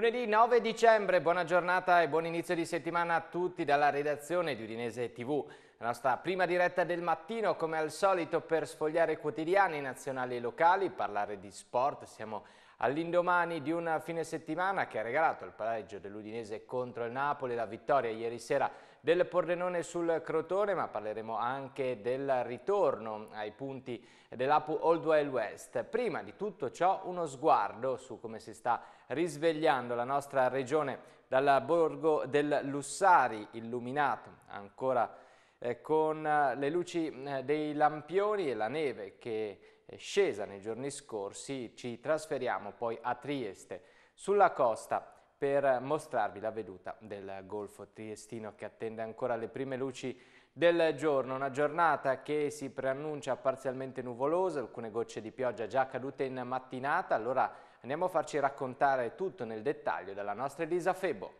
Lunedì 9 dicembre, buona giornata e buon inizio di settimana a tutti dalla redazione di Udinese TV. La nostra prima diretta del mattino, come al solito, per sfogliare quotidiani nazionali e locali, parlare di sport. Siamo all'indomani di un fine settimana che ha regalato il pareggio dell'Udinese contro il Napoli, la vittoria ieri sera del Pordenone sul Crotone, ma parleremo anche del ritorno ai punti dell'Apu Old Wild West. Prima di tutto ciò uno sguardo su come si sta risvegliando la nostra regione dal borgo del Lussari, illuminato ancora eh, con eh, le luci eh, dei lampioni e la neve che è scesa nei giorni scorsi, ci trasferiamo poi a Trieste. Sulla costa per mostrarvi la veduta del Golfo Triestino che attende ancora le prime luci del giorno, una giornata che si preannuncia parzialmente nuvolosa, alcune gocce di pioggia già cadute in mattinata, allora andiamo a farci raccontare tutto nel dettaglio dalla nostra Elisa Febo.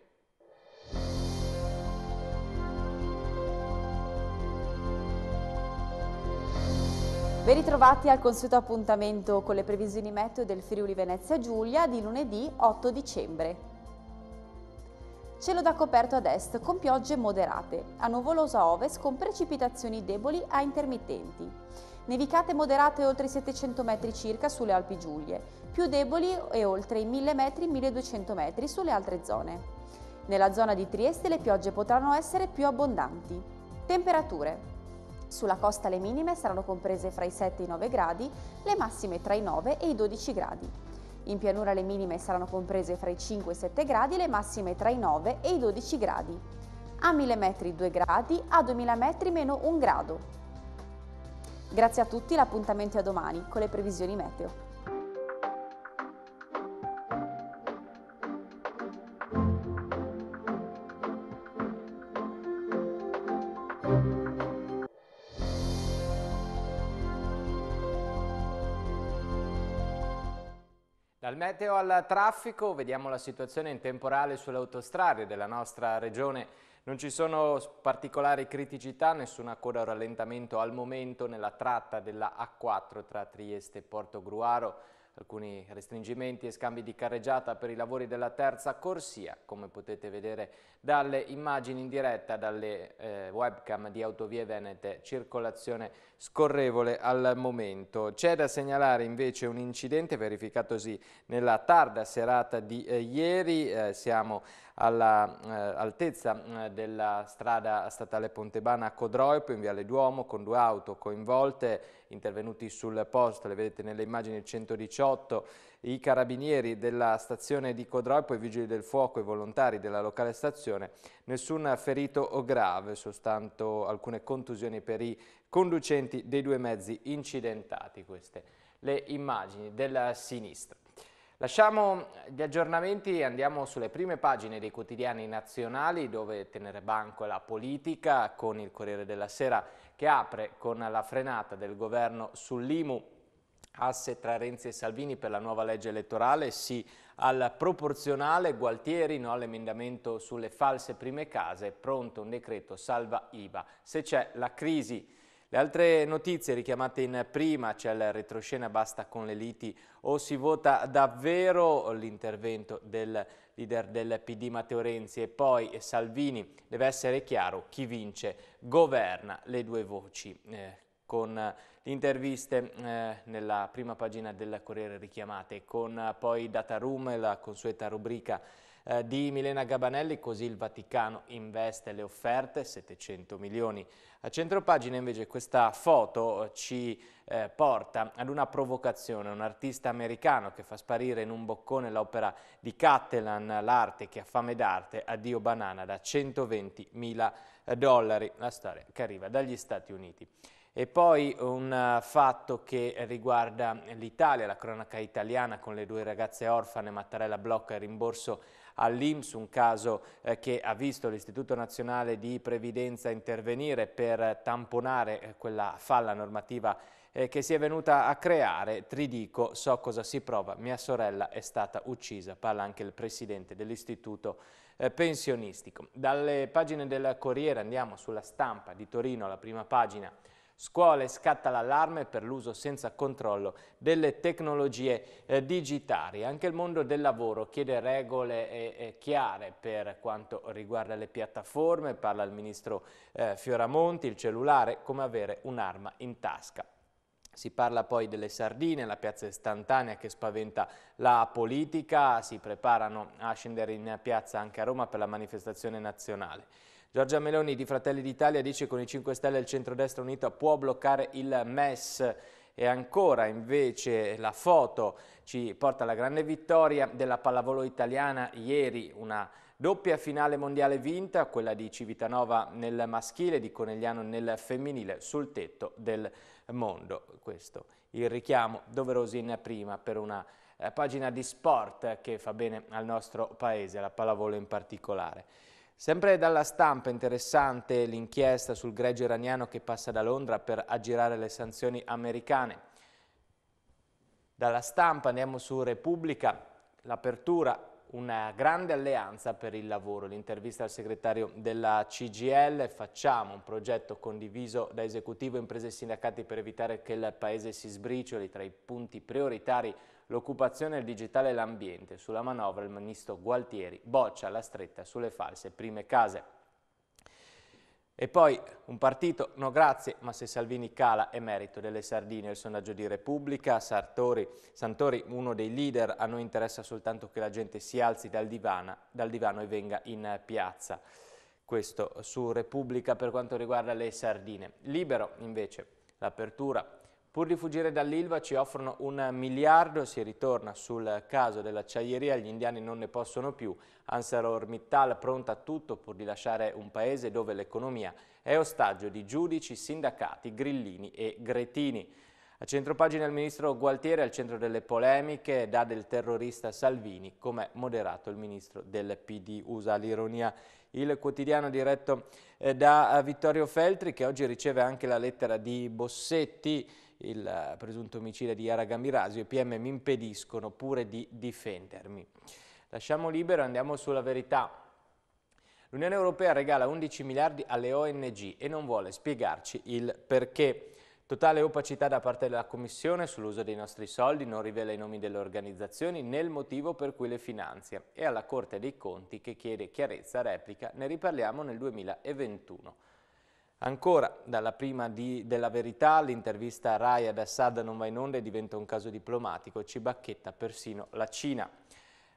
Ben ritrovati al consueto appuntamento con le previsioni meteo del Friuli Venezia Giulia di lunedì 8 dicembre. Cielo da coperto ad est con piogge moderate, a nuvoloso a ovest con precipitazioni deboli a intermittenti. Nevicate moderate oltre i 700 metri circa sulle Alpi Giulie, più deboli e oltre i 1000 metri 1200 metri sulle altre zone. Nella zona di Trieste le piogge potranno essere più abbondanti. Temperature. Sulla costa le minime saranno comprese fra i 7 e i 9 gradi, le massime tra i 9 e i 12 gradi. In pianura le minime saranno comprese fra i 5 e i 7 gradi le massime tra i 9 e i 12 gradi. A 1000 metri 2 gradi, a 2000 metri meno 1 grado. Grazie a tutti, l'appuntamento è a domani con le previsioni meteo. Dal meteo al traffico vediamo la situazione in temporale sulle autostrade della nostra regione. Non ci sono particolari criticità, nessuna coda o rallentamento al momento nella tratta della A4 tra Trieste e Porto Gruaro alcuni restringimenti e scambi di carreggiata per i lavori della terza corsia, come potete vedere dalle immagini in diretta, dalle eh, webcam di Autovie Venete, circolazione scorrevole al momento. C'è da segnalare invece un incidente verificatosi nella tarda serata di eh, ieri, eh, siamo all'altezza eh, mm, della strada statale Pontebana a Codroipo in Viale Duomo con due auto coinvolte, intervenuti sul posto, le vedete nelle immagini 118, i carabinieri della stazione di Codroipo, i vigili del fuoco e i volontari della locale stazione, nessun ferito o grave, soltanto alcune contusioni per i conducenti dei due mezzi incidentati. Queste le immagini della sinistra. Lasciamo gli aggiornamenti e andiamo sulle prime pagine dei quotidiani nazionali dove tenere banco è la politica con il Corriere della Sera che apre con la frenata del governo sull'IMU asse tra Renzi e Salvini per la nuova legge elettorale, sì al proporzionale, Gualtieri no all'emendamento sulle false prime case, pronto un decreto salva IVA. Se c'è la crisi le altre notizie richiamate in prima, c'è il retroscena basta con le liti o si vota davvero l'intervento del leader del PD Matteo Renzi e poi Salvini. Deve essere chiaro chi vince, governa le due voci. Eh, con le interviste eh, nella prima pagina del Corriere richiamate, con poi Data Room, la consueta rubrica eh, di Milena Gabanelli, così il Vaticano investe le offerte, 700 milioni. A centropagina invece questa foto eh, ci eh, porta ad una provocazione, un artista americano che fa sparire in un boccone l'opera di Cattelan, l'arte che ha fame d'arte, addio banana da 120 mila dollari, la storia che arriva dagli Stati Uniti. E poi un eh, fatto che riguarda l'Italia, la cronaca italiana con le due ragazze orfane, Mattarella blocca il rimborso all'Inps, un caso eh, che ha visto l'Istituto Nazionale di Previdenza intervenire per tamponare eh, quella falla normativa che si è venuta a creare. Tridico, so cosa si prova, mia sorella è stata uccisa, parla anche il presidente dell'Istituto Pensionistico. Dalle pagine del Corriere andiamo sulla stampa di Torino, la prima pagina Scuole scatta l'allarme per l'uso senza controllo delle tecnologie eh, digitali. Anche il mondo del lavoro chiede regole eh, eh chiare per quanto riguarda le piattaforme, parla il ministro eh, Fioramonti, il cellulare, come avere un'arma in tasca. Si parla poi delle sardine, la piazza istantanea che spaventa la politica, si preparano a scendere in piazza anche a Roma per la manifestazione nazionale. Giorgia Meloni di Fratelli d'Italia dice che con i 5 Stelle il centrodestra unito può bloccare il MES e ancora invece la foto ci porta alla grande vittoria della pallavolo italiana ieri, una doppia finale mondiale vinta, quella di Civitanova nel maschile e di Conegliano nel femminile sul tetto del mondo. Questo il richiamo doveroso in prima per una eh, pagina di sport che fa bene al nostro paese, alla pallavolo in particolare. Sempre dalla stampa interessante l'inchiesta sul greggio iraniano che passa da Londra per aggirare le sanzioni americane. Dalla stampa andiamo su Repubblica, l'apertura una grande alleanza per il lavoro. L'intervista al segretario della CGL, facciamo un progetto condiviso da esecutivo, imprese e sindacati per evitare che il paese si sbricioli tra i punti prioritari l'occupazione, il digitale e l'ambiente. Sulla manovra il ministro Gualtieri boccia la stretta sulle false prime case. E poi un partito, no grazie, ma se Salvini cala è merito delle Sardine, il sondaggio di Repubblica, Sartori, Santori, uno dei leader, a noi interessa soltanto che la gente si alzi dal, divana, dal divano e venga in piazza. Questo su Repubblica per quanto riguarda le Sardine. Libero invece l'apertura Pur di fuggire dall'Ilva ci offrono un miliardo si ritorna sul caso dell'acciaieria, gli indiani non ne possono più. ArcelorMittal pronta a tutto pur di lasciare un paese dove l'economia è ostaggio di giudici, sindacati, grillini e gretini. A centropagina il ministro Gualtieri al centro delle polemiche dà del terrorista Salvini, come moderato il ministro del PD, usa l'ironia. Il quotidiano diretto eh, da eh, Vittorio Feltri che oggi riceve anche la lettera di Bossetti il presunto omicida di Yara Gamirasio, i PM mi impediscono pure di difendermi. Lasciamo libero e andiamo sulla verità. L'Unione Europea regala 11 miliardi alle ONG e non vuole spiegarci il perché. Totale opacità da parte della Commissione sull'uso dei nostri soldi, non rivela i nomi delle organizzazioni né il motivo per cui le finanzia. E alla Corte dei Conti che chiede chiarezza replica, ne riparliamo nel 2021. Ancora, dalla prima di, della verità, l'intervista Rai ad Assad non va in onda e diventa un caso diplomatico, ci bacchetta persino la Cina.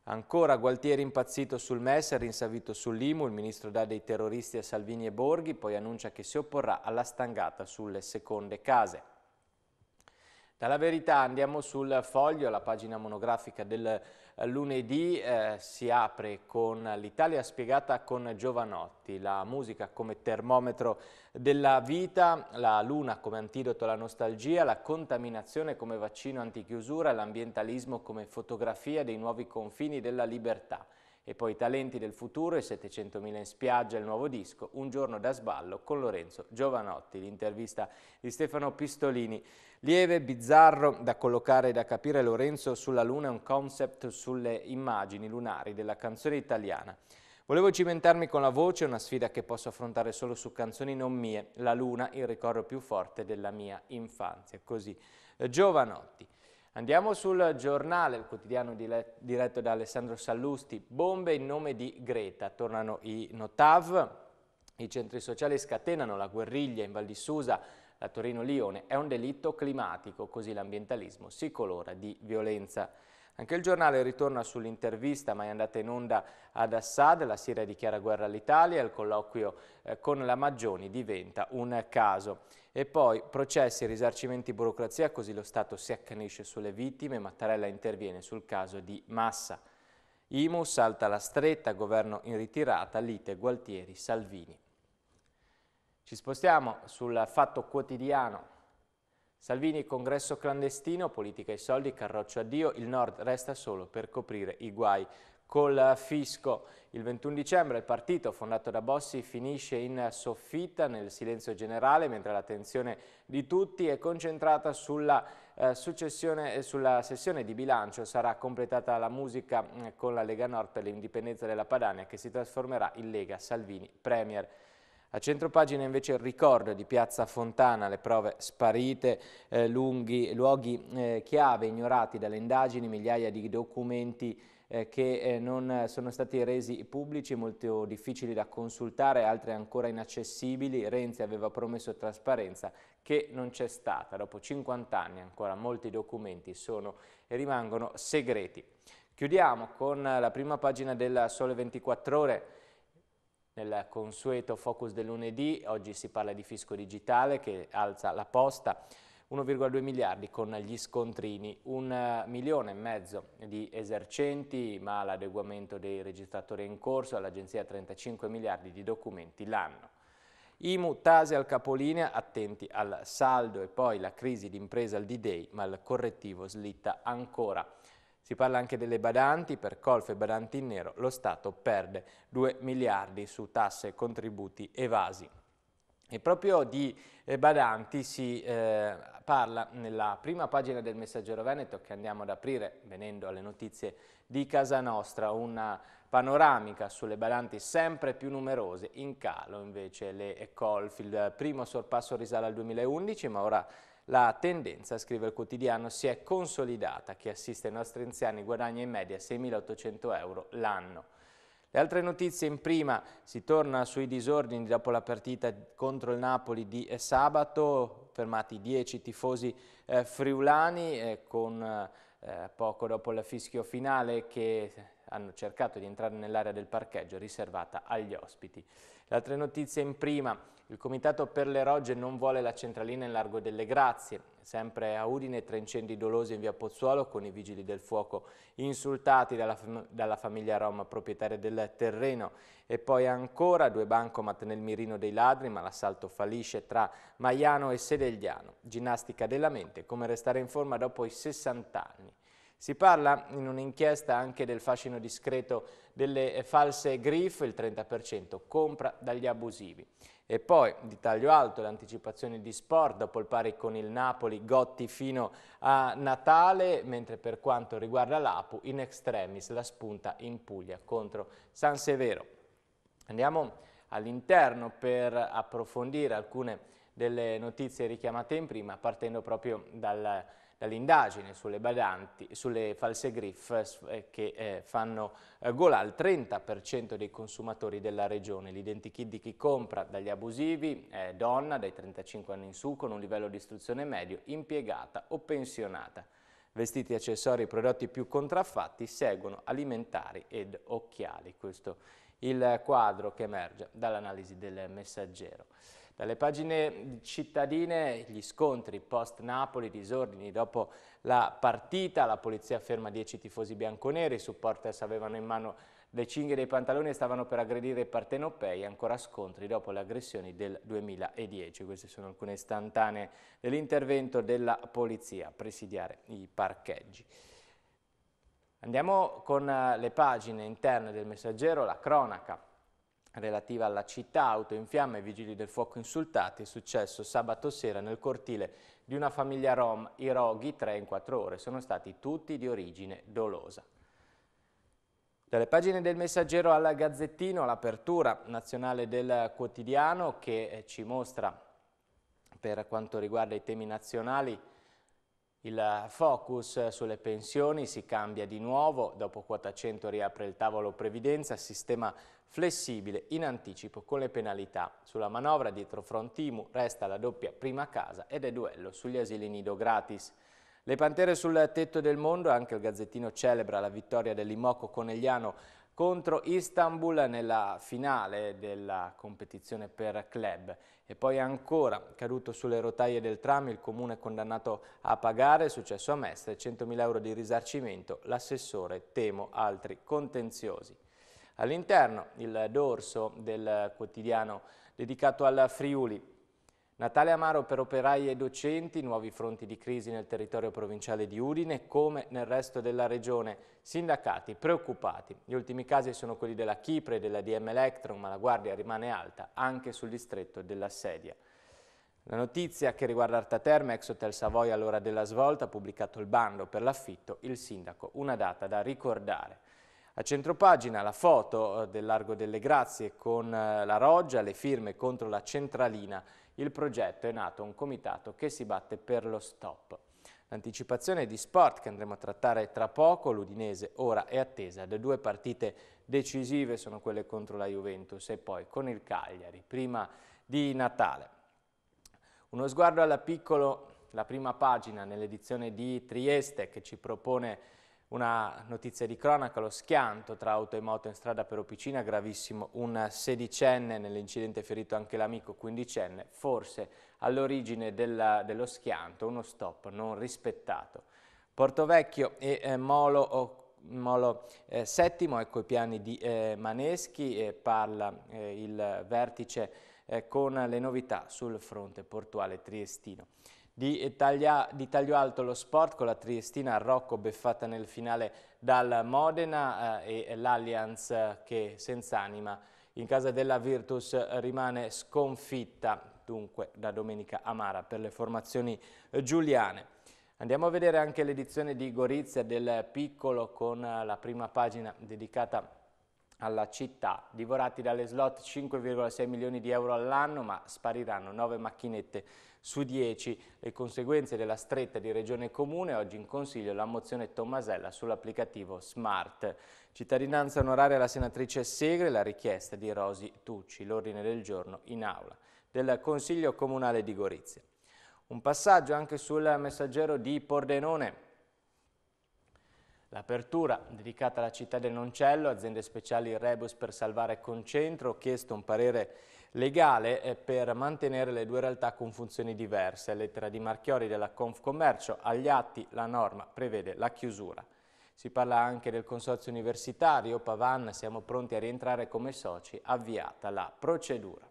Ancora Gualtieri impazzito sul MES, rinsavito sull'IMU, il ministro dà dei terroristi a Salvini e Borghi, poi annuncia che si opporrà alla stangata sulle seconde case. Dalla verità andiamo sul foglio, la pagina monografica del eh, lunedì eh, si apre con l'Italia spiegata con Giovanotti, la musica come termometro della vita, la luna come antidoto alla nostalgia, la contaminazione come vaccino antichiusura, l'ambientalismo come fotografia dei nuovi confini della libertà. E poi Talenti del futuro e 700.000 in spiaggia, il nuovo disco, Un giorno da sballo con Lorenzo Giovanotti, l'intervista di Stefano Pistolini. Lieve, bizzarro, da collocare e da capire Lorenzo sulla luna è un concept sulle immagini lunari della canzone italiana. Volevo cimentarmi con la voce, una sfida che posso affrontare solo su canzoni non mie, La luna, il ricordo più forte della mia infanzia. Così, Giovanotti. Andiamo sul giornale, il quotidiano diretto da Alessandro Sallusti, bombe in nome di Greta, tornano i Notav, i centri sociali scatenano la guerriglia in Val di Susa, la Torino-Lione è un delitto climatico, così l'ambientalismo si colora di violenza. Anche il giornale ritorna sull'intervista mai andata in onda ad Assad, la Siria dichiara guerra all'Italia il colloquio eh, con la Maggioni diventa un caso. E poi processi, risarcimenti, burocrazia, così lo Stato si accanisce sulle vittime, Mattarella interviene sul caso di Massa. Imu salta la stretta, governo in ritirata, lite Gualtieri, Salvini. Ci spostiamo sul Fatto Quotidiano. Salvini, congresso clandestino, politica e soldi, carroccio addio, il Nord resta solo per coprire i guai col fisco. Il 21 dicembre il partito, fondato da Bossi, finisce in soffitta nel silenzio generale, mentre l'attenzione di tutti è concentrata sulla, eh, eh, sulla sessione di bilancio. Sarà completata la musica mm, con la Lega Nord per l'indipendenza della Padania, che si trasformerà in Lega Salvini Premier. A centropagina invece il ricordo di Piazza Fontana, le prove sparite, eh, lunghi, luoghi eh, chiave ignorati dalle indagini, migliaia di documenti eh, che eh, non sono stati resi pubblici, molto difficili da consultare, altri ancora inaccessibili. Renzi aveva promesso trasparenza che non c'è stata. Dopo 50 anni ancora molti documenti sono e rimangono segreti. Chiudiamo con la prima pagina del Sole 24 Ore nel consueto focus del lunedì, oggi si parla di fisco digitale che alza la posta, 1,2 miliardi con gli scontrini, un milione e mezzo di esercenti, ma l'adeguamento dei registratori è in corso, all'agenzia 35 miliardi di documenti l'anno. IMU, Tase al capolinea, attenti al saldo e poi la crisi d'impresa al D-Day, ma il correttivo slitta ancora. Si parla anche delle badanti, per colfe e badanti in nero lo Stato perde 2 miliardi su tasse, contributi evasi. E proprio di eh, badanti si eh, parla nella prima pagina del Messaggero Veneto che andiamo ad aprire venendo alle notizie di Casa Nostra, una panoramica sulle badanti sempre più numerose, in calo invece le colf, il primo sorpasso risale al 2011 ma ora la tendenza, scrive il quotidiano, si è consolidata, chi assiste ai nostri anziani guadagna in media 6.800 euro l'anno. Le altre notizie in prima si torna sui disordini dopo la partita contro il Napoli di sabato, fermati 10 tifosi eh, friulani eh, con eh, poco dopo il fischio finale che hanno cercato di entrare nell'area del parcheggio riservata agli ospiti. Le altre notizie in prima, il Comitato per le Rogge non vuole la centralina in Largo delle Grazie, sempre a Udine tra incendi dolosi in via Pozzuolo con i vigili del fuoco insultati dalla, fam dalla famiglia Rom proprietaria del terreno e poi ancora due bancomat nel mirino dei ladri ma l'assalto fallisce tra Maiano e Sedegliano, ginnastica della mente come restare in forma dopo i 60 anni. Si parla in un'inchiesta anche del fascino discreto delle eh, false griff, il 30% compra dagli abusivi. E poi di taglio alto l'anticipazione di sport dopo il pari con il Napoli, Gotti fino a Natale, mentre per quanto riguarda l'Apu in extremis la spunta in Puglia contro San Severo. Andiamo all'interno per approfondire alcune delle notizie richiamate in prima partendo proprio dal dall'indagine sulle badanti, sulle false griff eh, eh, che eh, fanno gola al 30% dei consumatori della regione. L'identikit di chi compra dagli abusivi è donna dai 35 anni in su con un livello di istruzione medio, impiegata o pensionata. Vestiti, accessori e prodotti più contraffatti seguono alimentari ed occhiali. Questo è il quadro che emerge dall'analisi del messaggero. Dalle pagine cittadine gli scontri post-Napoli, disordini dopo la partita, la polizia ferma 10 tifosi bianconeri, i supporters avevano in mano le cinghie dei pantaloni e stavano per aggredire i partenopei, ancora scontri dopo le aggressioni del 2010. Queste sono alcune istantanee dell'intervento della polizia a presidiare i parcheggi. Andiamo con eh, le pagine interne del messaggero, la cronaca relativa alla città, auto in fiamme, vigili del fuoco insultati, è successo sabato sera nel cortile di una famiglia rom, i roghi tre in quattro ore, sono stati tutti di origine dolosa. Dalle pagine del messaggero al Gazzettino, l'apertura nazionale del quotidiano che ci mostra per quanto riguarda i temi nazionali il focus sulle pensioni si cambia di nuovo, dopo quota 100 riapre il tavolo previdenza, sistema flessibile in anticipo con le penalità. Sulla manovra dietro Frontimu resta la doppia prima casa ed è duello sugli asili nido gratis. Le pantere sul tetto del mondo, anche il Gazzettino celebra la vittoria dell'Imoco Conegliano contro Istanbul nella finale della competizione per club. E poi ancora, caduto sulle rotaie del tram, il comune è condannato a pagare, successo a Mestre, 100.000 euro di risarcimento, l'assessore temo altri contenziosi. All'interno il dorso del quotidiano dedicato al Friuli Natale Amaro per operai e docenti, nuovi fronti di crisi nel territorio provinciale di Udine come nel resto della regione. Sindacati preoccupati. Gli ultimi casi sono quelli della Chipre e della DM Electron, ma la guardia rimane alta anche sul distretto della Sedia. La notizia che riguarda Terme, ex Hotel Savoia all'ora della svolta, ha pubblicato il bando per l'affitto, il sindaco, una data da ricordare. A centropagina la foto eh, del Largo delle Grazie con eh, la roggia, le firme contro la centralina il progetto è nato un comitato che si batte per lo stop. L'anticipazione di sport che andremo a trattare tra poco, l'Udinese ora è attesa. Le due partite decisive sono quelle contro la Juventus e poi con il Cagliari, prima di Natale. Uno sguardo alla piccola, la prima pagina nell'edizione di Trieste che ci propone una notizia di cronaca, lo schianto tra auto e moto in strada per Opicina, gravissimo, un sedicenne, nell'incidente ferito anche l'amico quindicenne, forse all'origine dello schianto, uno stop non rispettato. Porto Vecchio e eh, Molo Molo eh, VII, ecco i piani di eh, Maneschi, eh, parla il vertice eh, con le novità sul fronte portuale triestino. Di, taglia, di, taglio alto lo sport con la Triestina Rocco beffata nel finale dal Modena eh, e l'Allianz eh, che senza anima in casa della Virtus rimane sconfitta dunque da domenica amara per le formazioni giuliane. Andiamo a vedere anche l'edizione di Gorizia del Piccolo con la prima pagina dedicata a alla città, divorati dalle slot 5,6 milioni di euro all'anno, ma spariranno 9 macchinette su 10. Le conseguenze della stretta di Regione Comune, oggi in Consiglio la mozione Tommasella sull'applicativo Smart. Cittadinanza onoraria alla senatrice Segre, la richiesta di Rosi Tucci, l'ordine del giorno in aula del Consiglio Comunale di Gorizia. Un passaggio anche sul messaggero di Pordenone, L'apertura dedicata alla città del Noncello, aziende speciali Rebus per salvare Concentro, ho chiesto un parere legale eh, per mantenere le due realtà con funzioni diverse. Lettera di Marchiori della Confcommercio, agli atti la norma prevede la chiusura. Si parla anche del consorzio universitario, Pavan, siamo pronti a rientrare come soci, avviata la procedura.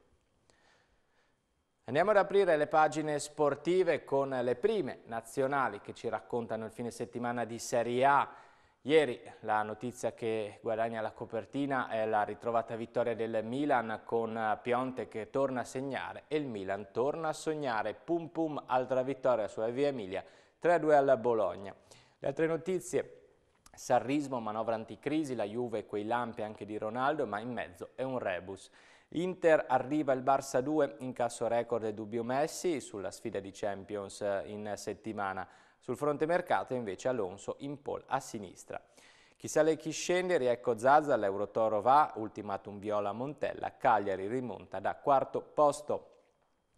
Andiamo ad aprire le pagine sportive con le prime nazionali che ci raccontano il fine settimana di Serie A. Ieri la notizia che guadagna la copertina è la ritrovata vittoria del Milan con Pionte che torna a segnare e il Milan torna a sognare. Pum pum, altra vittoria sulla Via Emilia, 3-2 alla Bologna. Le altre notizie, Sarrismo, manovra anticrisi, la Juve e quei lampi anche di Ronaldo, ma in mezzo è un rebus. Inter arriva il Barça 2, incasso record e dubbio Messi sulla sfida di Champions in settimana. Sul fronte mercato invece Alonso in pole a sinistra. Chi sale e chi scende, Riecco Zaza, l'Eurotoro va, ultimatum Viola Montella, Cagliari rimonta da quarto posto.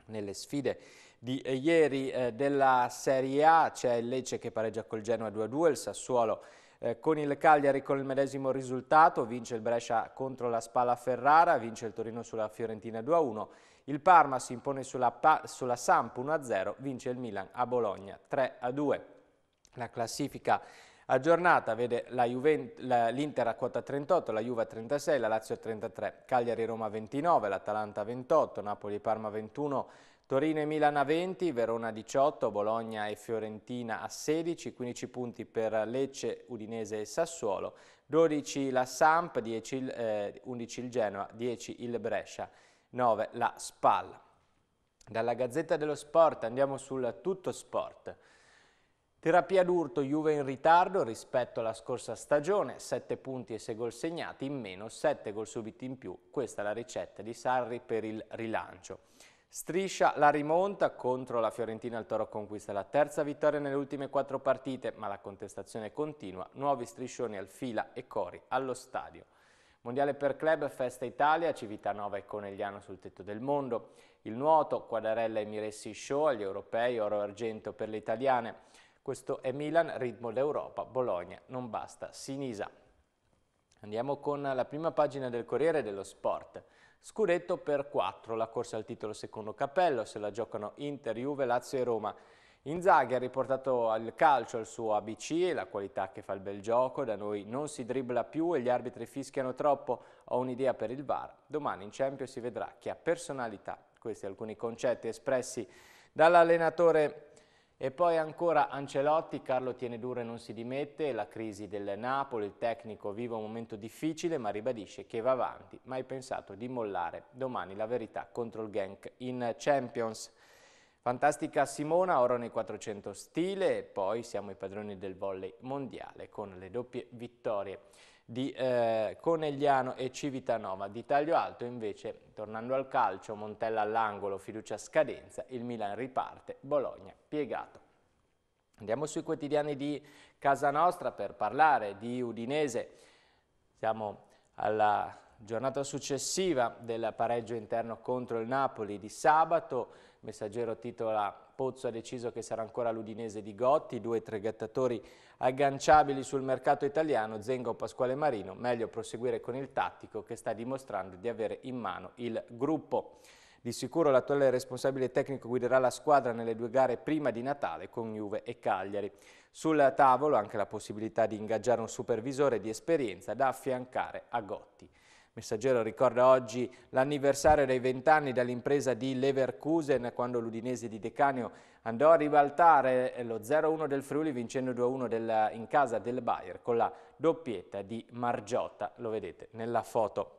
Nelle sfide di eh, ieri eh, della Serie A c'è il Lecce che pareggia col Genoa 2-2, il Sassuolo eh, con il Cagliari con il medesimo risultato, vince il Brescia contro la Spalla Ferrara, vince il Torino sulla Fiorentina 2-1, il Parma si impone sulla, pa sulla Samp 1-0, vince il Milan a Bologna 3-2. La classifica aggiornata vede l'Inter a quota 38, la Juve a 36, la Lazio a 33, Cagliari-Roma 29, l'Atalanta 28, Napoli-Parma 21, Torino e Milano a 20, Verona a 18, Bologna e Fiorentina a 16, 15 punti per Lecce, Udinese e Sassuolo, 12 la Samp, 10, eh, 11 il Genoa, 10 il Brescia, 9 la Spal. Dalla Gazzetta dello Sport andiamo sul Tutto Sport. Terapia d'urto, Juve in ritardo rispetto alla scorsa stagione, 7 punti e 6 gol segnati in meno, 7 gol subiti in più. Questa è la ricetta di Sarri per il rilancio. Striscia la rimonta contro la Fiorentina, il Toro conquista la terza vittoria nelle ultime quattro partite, ma la contestazione continua, nuovi striscioni al fila e cori allo stadio. Mondiale per club, festa Italia, Civitanova e Conegliano sul tetto del mondo. Il nuoto, Quadarella e Miressi show agli europei, oro e argento per le italiane. Questo è Milan, ritmo d'Europa, Bologna, non basta, Sinisa. Andiamo con la prima pagina del Corriere dello Sport. Scudetto per 4, la corsa al titolo secondo cappello, se la giocano Inter, Juve, Lazio e Roma. Inzaghi ha riportato al calcio il suo ABC, la qualità che fa il bel gioco, da noi non si dribbla più e gli arbitri fischiano troppo, ho un'idea per il VAR, domani in Champions si vedrà chi ha personalità. Questi alcuni concetti espressi dall'allenatore e poi ancora Ancelotti, Carlo tiene duro e non si dimette, la crisi del Napoli, il tecnico vive un momento difficile ma ribadisce che va avanti, mai pensato di mollare domani la verità contro il Genk in Champions. Fantastica Simona, oro nei 400 stile e poi siamo i padroni del volley mondiale con le doppie vittorie di eh, Conegliano e Civitanova. Di taglio alto invece, tornando al calcio, Montella all'angolo, fiducia scadenza, il Milan riparte, Bologna piegato. Andiamo sui quotidiani di casa nostra per parlare di Udinese. Siamo alla giornata successiva del pareggio interno contro il Napoli di sabato Messaggero titola Pozzo ha deciso che sarà ancora l'Udinese di Gotti, due tregattatori agganciabili sul mercato italiano, Zengo Pasquale Marino, meglio proseguire con il tattico che sta dimostrando di avere in mano il gruppo. Di sicuro l'attuale responsabile tecnico guiderà la squadra nelle due gare prima di Natale con Juve e Cagliari. Sul tavolo anche la possibilità di ingaggiare un supervisore di esperienza da affiancare a Gotti. Messaggero ricorda oggi l'anniversario dei vent'anni dall'impresa di Leverkusen quando l'Udinese di Decanio andò a ribaltare lo 0-1 del Friuli vincendo 2-1 in casa del Bayer con la doppietta di Margiotta, lo vedete nella foto.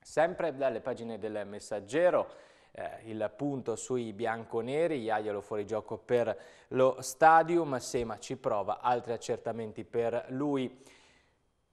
Sempre dalle pagine del Messaggero eh, il punto sui bianconeri, Iaiolo gioco per lo Stadium, Sema ci prova, altri accertamenti per lui.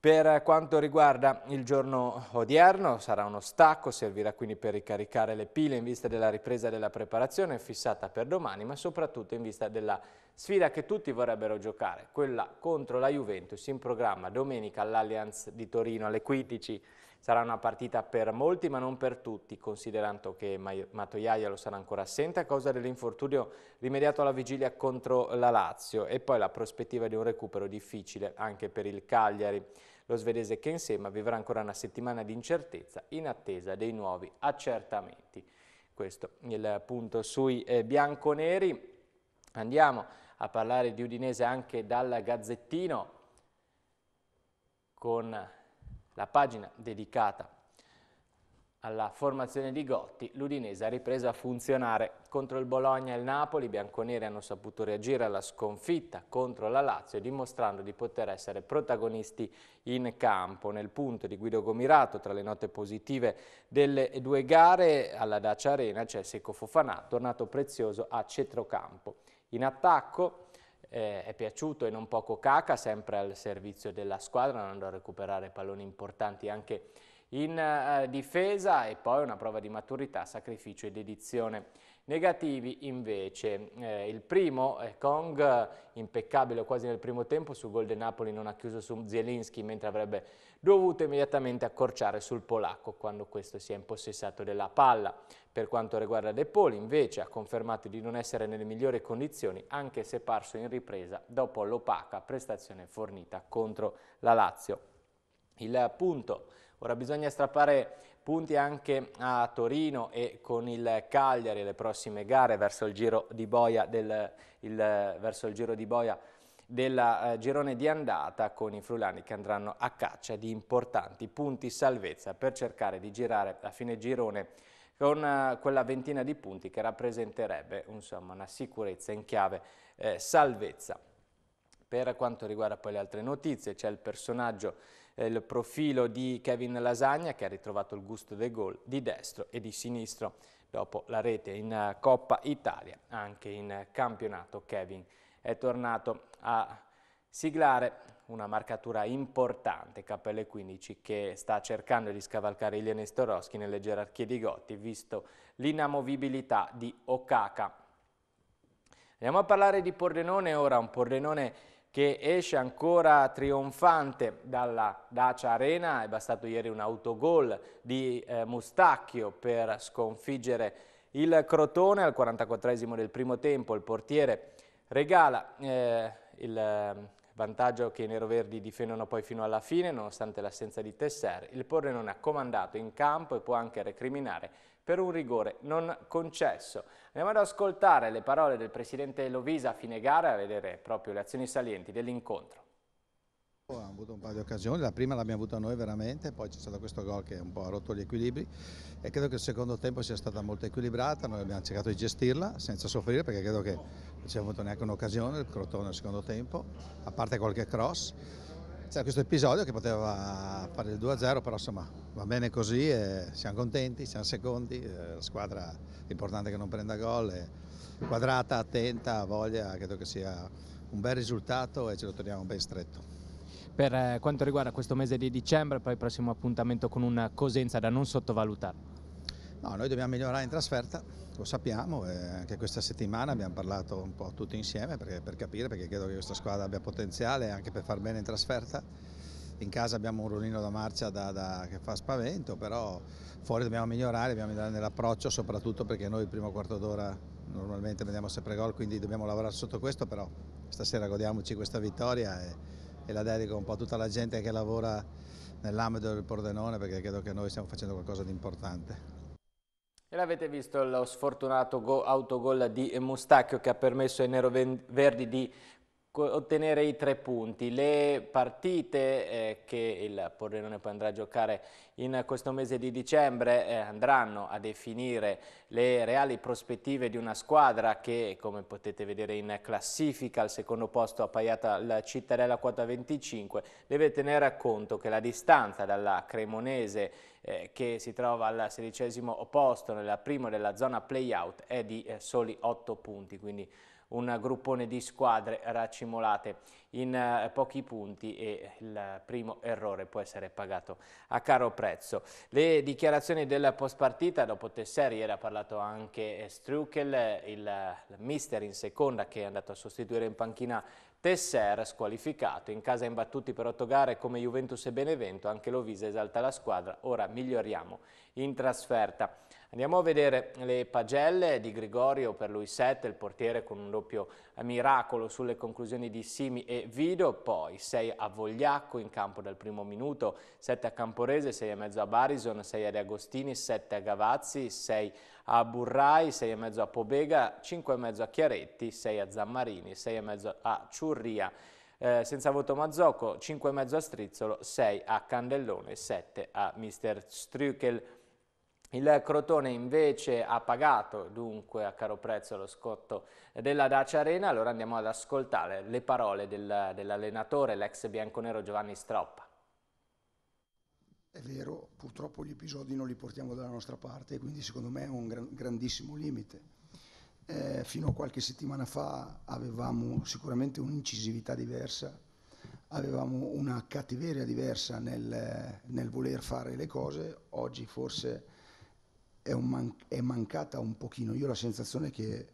Per quanto riguarda il giorno odierno sarà uno stacco, servirà quindi per ricaricare le pile in vista della ripresa della preparazione fissata per domani, ma soprattutto in vista della sfida che tutti vorrebbero giocare, quella contro la Juventus in programma domenica all'Allianz di Torino alle 15. Sarà una partita per molti ma non per tutti, considerando che Matoiaia lo sarà ancora assente a causa dell'infortunio rimediato alla vigilia contro la Lazio e poi la prospettiva di un recupero difficile anche per il Cagliari. Lo svedese Kensema vivrà ancora una settimana di incertezza in attesa dei nuovi accertamenti. Questo il punto sui eh, bianconeri. Andiamo a parlare di Udinese anche dal Gazzettino con la pagina dedicata alla formazione di Gotti, l'Udinese ha ripreso a funzionare. Contro il Bologna e il Napoli i bianconeri hanno saputo reagire alla sconfitta contro la Lazio dimostrando di poter essere protagonisti in campo. Nel punto di Guido Gomirato, tra le note positive delle due gare, alla Dacia Arena c'è Secco Fofanà, tornato prezioso a centrocampo. In attacco eh, è piaciuto e non poco Caca, sempre al servizio della squadra, andando a recuperare palloni importanti anche in eh, difesa e poi una prova di maturità, sacrificio e dedizione. Negativi invece, eh, il primo è eh, Kong, eh, impeccabile quasi nel primo tempo, su gol del Napoli non ha chiuso su Zielinski mentre avrebbe dovuto immediatamente accorciare sul polacco quando questo si è impossessato della palla. Per quanto riguarda De Poli invece ha confermato di non essere nelle migliori condizioni anche se parso in ripresa dopo l'opaca prestazione fornita contro la Lazio. Il punto Ora bisogna strappare punti anche a Torino e con il Cagliari le prossime gare verso il giro di boia del, il, verso il giro di boia della eh, girone di andata con i frulani che andranno a caccia di importanti punti salvezza per cercare di girare a fine girone con eh, quella ventina di punti che rappresenterebbe insomma, una sicurezza in chiave eh, salvezza. Per quanto riguarda poi le altre notizie c'è il personaggio eh, il profilo di Kevin Lasagna che ha ritrovato il gusto del gol di destro e di sinistro dopo la rete in eh, Coppa Italia, anche in campionato Kevin è tornato a siglare una marcatura importante Cappelle 15 che sta cercando di scavalcare Ilya Nestorowski nelle gerarchie di Gotti visto l'inamovibilità di Okaka. Andiamo a parlare di Pordenone ora, un Pordenone che esce ancora trionfante dalla Dacia Arena, è bastato ieri un autogol di eh, Mustacchio per sconfiggere il Crotone al 44esimo del primo tempo, il portiere regala eh, il ehm, vantaggio che i neroverdi difendono poi fino alla fine nonostante l'assenza di Tesser, il Porre non ha comandato in campo e può anche recriminare per un rigore non concesso. Andiamo ad ascoltare le parole del presidente Lovisa a fine gara a vedere proprio le azioni salienti dell'incontro. Abbiamo avuto un paio di occasioni, la prima l'abbiamo avuta noi veramente, poi c'è stato questo gol che un po' ha rotto gli equilibri e credo che il secondo tempo sia stata molto equilibrata, noi abbiamo cercato di gestirla senza soffrire perché credo che non ci sia avuto neanche un'occasione, il crotone nel secondo tempo, a parte qualche cross c'era questo episodio che poteva fare il 2-0, però insomma va bene così, siamo contenti, siamo secondi, eh, la squadra è importante che non prenda gol, quadrata, attenta, voglia, credo che sia un bel risultato e ce lo teniamo ben stretto per eh, quanto riguarda questo mese di dicembre, poi il prossimo appuntamento con una Cosenza da non sottovalutare. No, noi dobbiamo migliorare in trasferta, lo sappiamo, eh, anche questa settimana abbiamo parlato un po' tutti insieme perché, per capire, perché credo che questa squadra abbia potenziale anche per far bene in trasferta. In casa abbiamo un rullino da marcia da, da, che fa spavento, però fuori dobbiamo migliorare, dobbiamo migliorare nell'approccio soprattutto perché noi il primo quarto d'ora normalmente vediamo sempre gol, quindi dobbiamo lavorare sotto questo, però stasera godiamoci questa vittoria e, e la dedico un po' a tutta la gente che lavora nell'ambito del Pordenone perché credo che noi stiamo facendo qualcosa di importante. E l'avete visto lo sfortunato autogol di Mustacchio che ha permesso ai neroverdi di ottenere i tre punti. Le partite eh, che il Pordenone poi andrà a giocare in questo mese di dicembre eh, andranno a definire le reali prospettive di una squadra che come potete vedere in classifica al secondo posto appaiata la Cittadella quota 25 deve tenere a conto che la distanza dalla Cremonese eh, che si trova al sedicesimo posto nella prima della zona playout è di eh, soli 8 punti quindi un gruppone di squadre raccimolate in eh, pochi punti e il primo errore può essere pagato a caro prezzo. Le dichiarazioni della post partita, dopo Tesseri era parlato anche Strukel, il mister in seconda che è andato a sostituire in panchina Tesser squalificato, in casa imbattuti per otto gare come Juventus e Benevento, anche Lovisa esalta la squadra, ora miglioriamo in trasferta. Andiamo a vedere le pagelle di Grigorio per lui 7, il portiere con un doppio miracolo sulle conclusioni di Simi e Vido, poi 6 a Vogliacco in campo dal primo minuto, 7 a Camporese, 6 a mezzo a Barison, 6 ad Agostini, 7 a Gavazzi, 6 a a Burrai, 6,5 a Pobega, 5,5 a Chiaretti, 6 a Zammarini, 6,5 a Ciurria. Eh, senza voto Mazzocco, 5,5 a Strizzolo, 6 a Candellone, 7 a Mister Strukel. Il Crotone invece ha pagato dunque a caro prezzo lo scotto della Dacia Arena, allora andiamo ad ascoltare le parole del, dell'allenatore, l'ex bianconero Giovanni Stroppa. È vero, purtroppo gli episodi non li portiamo dalla nostra parte, quindi secondo me è un gran, grandissimo limite. Eh, fino a qualche settimana fa avevamo sicuramente un'incisività diversa, avevamo una cattiveria diversa nel, nel voler fare le cose, oggi forse è, un man, è, mancata un pochino. Io ho la sensazione che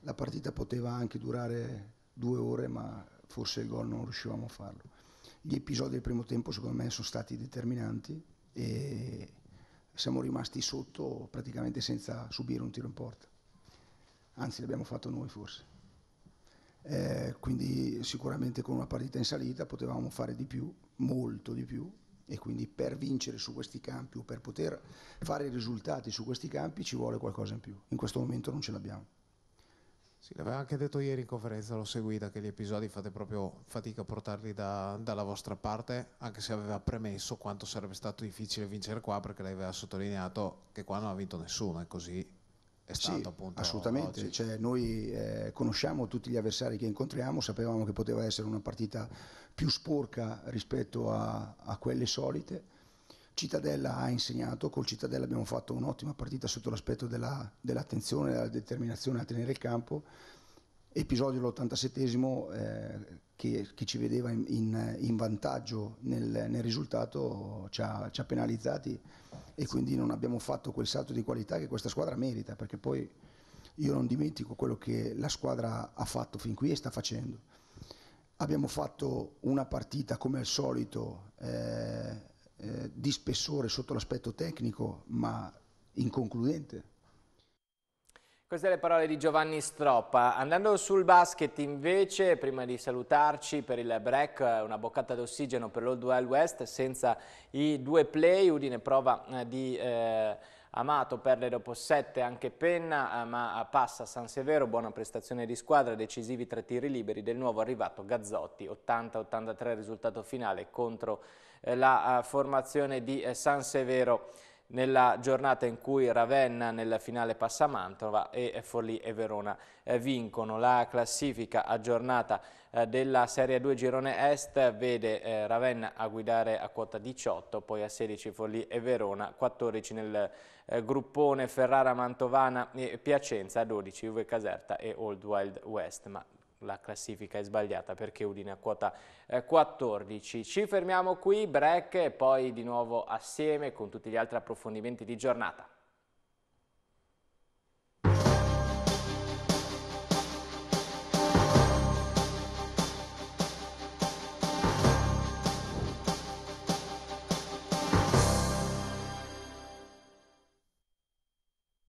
la partita poteva anche durare due ore, ma forse il gol non riuscivamo a farlo. Gli episodi del primo tempo secondo me sono stati determinanti e siamo rimasti sotto praticamente senza subire un tiro in porta. Anzi, l'abbiamo fatto noi forse. Eh, quindi sicuramente con una partita in salita potevamo fare di più, molto di più, e quindi per vincere su questi campi o per poter fare risultati su questi campi ci vuole qualcosa in più. In questo momento non ce l'abbiamo. Sì, l'aveva anche detto ieri in conferenza, l'ho seguita, che gli episodi fate proprio fatica a portarli da, dalla vostra parte, anche se aveva premesso quanto sarebbe stato difficile vincere qua, perché lei aveva sottolineato che qua non ha vinto nessuno e così è stato sì, appunto. Assolutamente, cioè, noi eh, conosciamo tutti gli avversari che incontriamo, sapevamo che poteva essere una partita più sporca rispetto a, a quelle solite Cittadella ha insegnato, col Cittadella abbiamo fatto un'ottima partita sotto l'aspetto della, dell'attenzione, della determinazione a tenere il campo, episodio l'87 eh, che, che, ci vedeva in, in, in vantaggio nel, nel, risultato ci ha, ci ha penalizzati e quindi non abbiamo fatto quel salto di qualità che questa squadra merita perché poi io non dimentico quello che la squadra ha fatto fin qui e sta facendo. Abbiamo fatto una partita come al solito eh, eh, di spessore sotto l'aspetto tecnico, ma inconcludente. Queste le parole di Giovanni Stroppa. Andando sul basket invece, prima di salutarci per il break, una boccata d'ossigeno per l'Old Wild West, senza i due play, Udine prova eh, di... Eh, Amato perde dopo 7 anche Penna, eh, ma eh, passa San Severo, buona prestazione di squadra, decisivi tre tiri liberi del nuovo arrivato Gazzotti, 80-83 risultato finale contro eh, la formazione di San Severo nella giornata in cui Ravenna nella finale passa Mantova e Forlì e Verona vincono. La classifica aggiornata della Serie 2 Girone Est vede Ravenna a guidare a quota 18, poi a 16 Forlì e Verona, 14 nel eh, gruppone Ferrara, Mantovana e Piacenza, a 12 Juve Caserta e Old Wild West, ma la classifica è sbagliata perché Udine a quota 14. Eh, Ci fermiamo qui, break e poi di nuovo assieme con tutti gli altri approfondimenti di giornata.